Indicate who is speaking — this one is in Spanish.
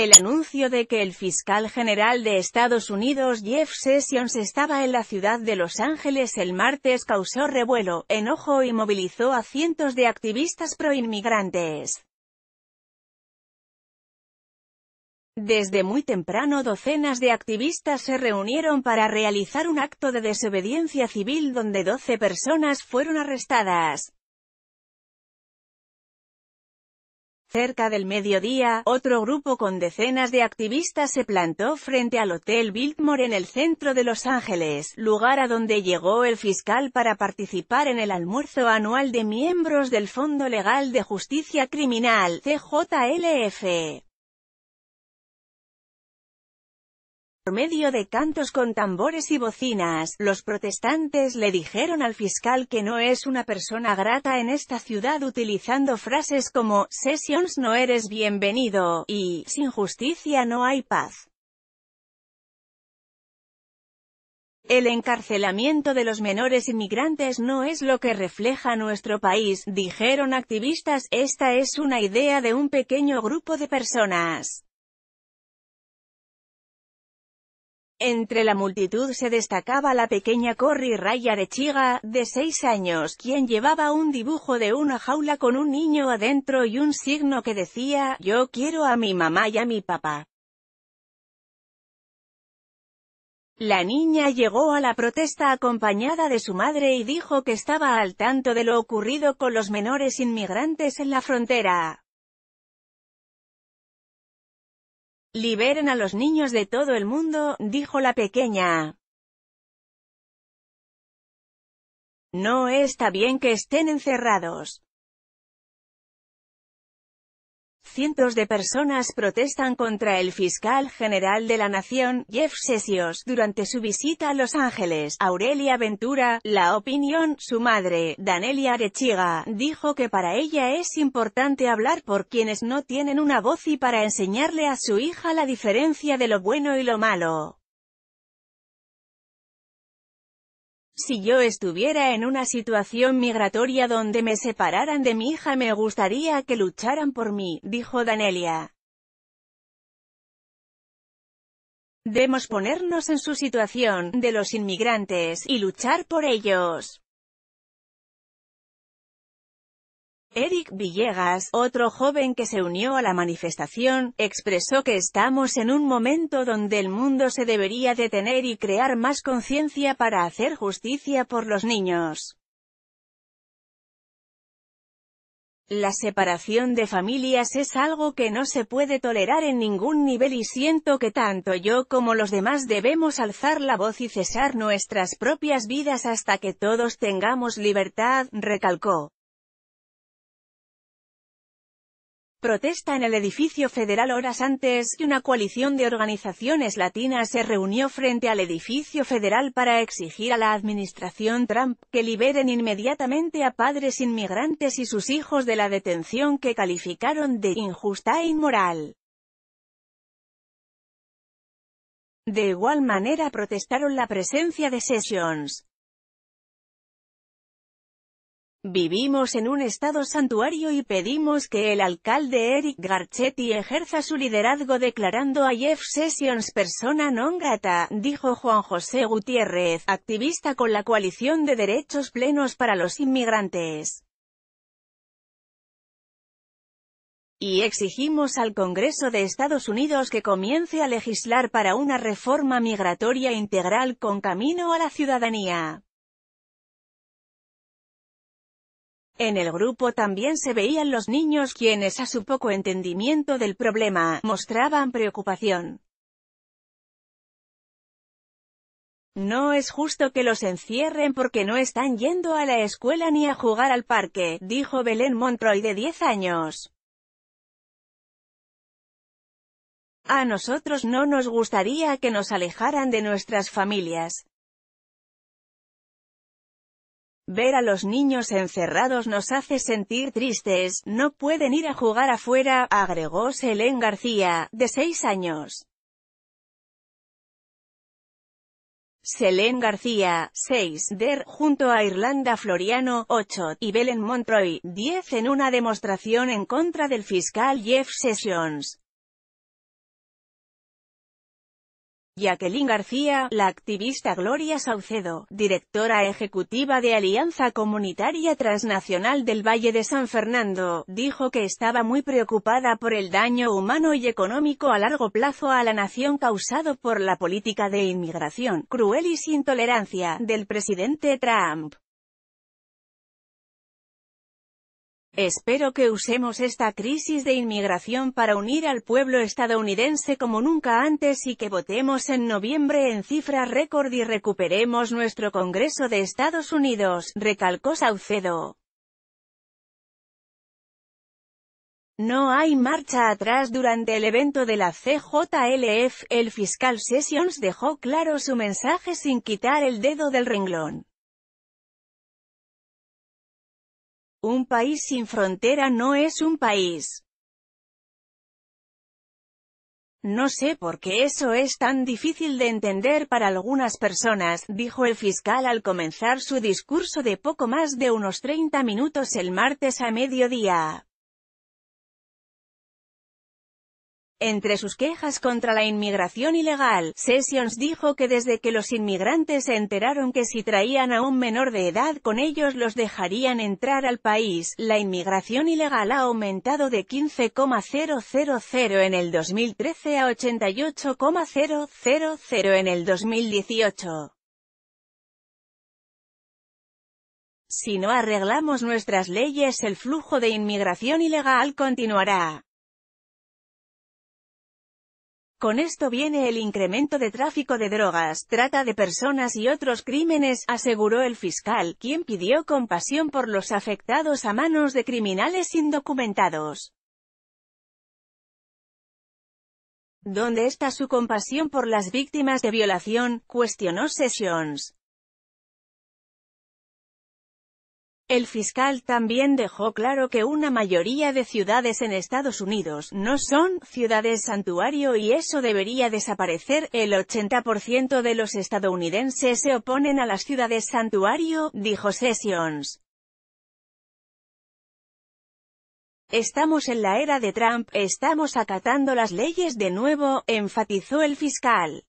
Speaker 1: El anuncio de que el fiscal general de Estados Unidos Jeff Sessions estaba en la ciudad de Los Ángeles el martes causó revuelo, enojo y movilizó a cientos de activistas proinmigrantes. Desde muy temprano docenas de activistas se reunieron para realizar un acto de desobediencia civil donde 12 personas fueron arrestadas. Cerca del mediodía, otro grupo con decenas de activistas se plantó frente al Hotel Biltmore en el centro de Los Ángeles, lugar a donde llegó el fiscal para participar en el almuerzo anual de miembros del Fondo Legal de Justicia Criminal, CJLF. Por medio de cantos con tambores y bocinas, los protestantes le dijeron al fiscal que no es una persona grata en esta ciudad utilizando frases como, Sessions no eres bienvenido, y, sin justicia no hay paz. El encarcelamiento de los menores inmigrantes no es lo que refleja nuestro país, dijeron activistas, esta es una idea de un pequeño grupo de personas. Entre la multitud se destacaba la pequeña Corri Raya de Chiga, de 6 años, quien llevaba un dibujo de una jaula con un niño adentro y un signo que decía, yo quiero a mi mamá y a mi papá. La niña llegó a la protesta acompañada de su madre y dijo que estaba al tanto de lo ocurrido con los menores inmigrantes en la frontera. Liberen a los niños de todo el mundo, dijo la pequeña. No está bien que estén encerrados. cientos de personas protestan contra el fiscal general de la nación, Jeff Sesios, durante su visita a Los Ángeles. Aurelia Ventura, la opinión, su madre, Danelia Arechiga, dijo que para ella es importante hablar por quienes no tienen una voz y para enseñarle a su hija la diferencia de lo bueno y lo malo. Si yo estuviera en una situación migratoria donde me separaran de mi hija me gustaría que lucharan por mí, dijo Danelia. Debemos ponernos en su situación, de los inmigrantes, y luchar por ellos. Eric Villegas, otro joven que se unió a la manifestación, expresó que estamos en un momento donde el mundo se debería detener y crear más conciencia para hacer justicia por los niños. La separación de familias es algo que no se puede tolerar en ningún nivel y siento que tanto yo como los demás debemos alzar la voz y cesar nuestras propias vidas hasta que todos tengamos libertad, recalcó. protesta en el edificio federal horas antes que una coalición de organizaciones latinas se reunió frente al edificio federal para exigir a la administración Trump que liberen inmediatamente a padres inmigrantes y sus hijos de la detención que calificaron de injusta e inmoral. De igual manera protestaron la presencia de Sessions, Vivimos en un estado santuario y pedimos que el alcalde Eric Garchetti ejerza su liderazgo declarando a Jeff Sessions persona non grata, dijo Juan José Gutiérrez, activista con la coalición de derechos plenos para los inmigrantes. y exigimos al Congreso de Estados Unidos que comience a legislar para una reforma migratoria integral con camino a la ciudadanía. En el grupo también se veían los niños quienes a su poco entendimiento del problema, mostraban preocupación. No es justo que los encierren porque no están yendo a la escuela ni a jugar al parque, dijo Belén Montroy de 10 años. A nosotros no nos gustaría que nos alejaran de nuestras familias, Ver a los niños encerrados nos hace sentir tristes, no pueden ir a jugar afuera, agregó Selén García, de seis años. Selén García, 6, Der, junto a Irlanda Floriano, 8, y Belén Montroy, 10 en una demostración en contra del fiscal Jeff Sessions. Jacqueline García, la activista Gloria Saucedo, directora ejecutiva de Alianza Comunitaria Transnacional del Valle de San Fernando, dijo que estaba muy preocupada por el daño humano y económico a largo plazo a la nación causado por la política de inmigración cruel y sin tolerancia del presidente Trump. Espero que usemos esta crisis de inmigración para unir al pueblo estadounidense como nunca antes y que votemos en noviembre en cifra récord y recuperemos nuestro Congreso de Estados Unidos, recalcó Saucedo. No hay marcha atrás durante el evento de la CJLF, el fiscal Sessions dejó claro su mensaje sin quitar el dedo del renglón. Un país sin frontera no es un país. No sé por qué eso es tan difícil de entender para algunas personas, dijo el fiscal al comenzar su discurso de poco más de unos 30 minutos el martes a mediodía. Entre sus quejas contra la inmigración ilegal, Sessions dijo que desde que los inmigrantes se enteraron que si traían a un menor de edad con ellos los dejarían entrar al país, la inmigración ilegal ha aumentado de 15,000 en el 2013 a 88,000 en el 2018. Si no arreglamos nuestras leyes el flujo de inmigración ilegal continuará. Con esto viene el incremento de tráfico de drogas, trata de personas y otros crímenes, aseguró el fiscal, quien pidió compasión por los afectados a manos de criminales indocumentados. ¿Dónde está su compasión por las víctimas de violación? cuestionó Sessions. El fiscal también dejó claro que una mayoría de ciudades en Estados Unidos no son ciudades santuario y eso debería desaparecer. El 80% de los estadounidenses se oponen a las ciudades santuario, dijo Sessions. Estamos en la era de Trump, estamos acatando las leyes de nuevo, enfatizó el fiscal.